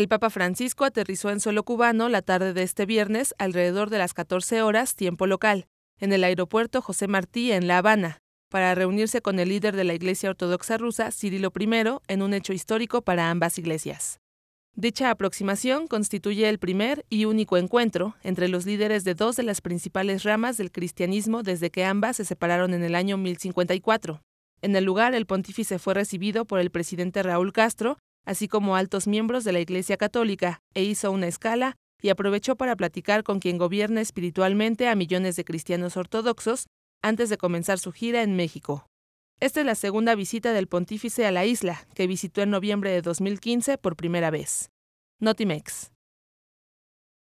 El Papa Francisco aterrizó en suelo cubano la tarde de este viernes alrededor de las 14 horas tiempo local, en el aeropuerto José Martí en La Habana, para reunirse con el líder de la Iglesia Ortodoxa rusa, Cirilo I, en un hecho histórico para ambas iglesias. Dicha aproximación constituye el primer y único encuentro entre los líderes de dos de las principales ramas del cristianismo desde que ambas se separaron en el año 1054. En el lugar, el pontífice fue recibido por el presidente Raúl Castro, así como altos miembros de la Iglesia Católica, e hizo una escala y aprovechó para platicar con quien gobierna espiritualmente a millones de cristianos ortodoxos antes de comenzar su gira en México. Esta es la segunda visita del pontífice a la isla, que visitó en noviembre de 2015 por primera vez. Notimex.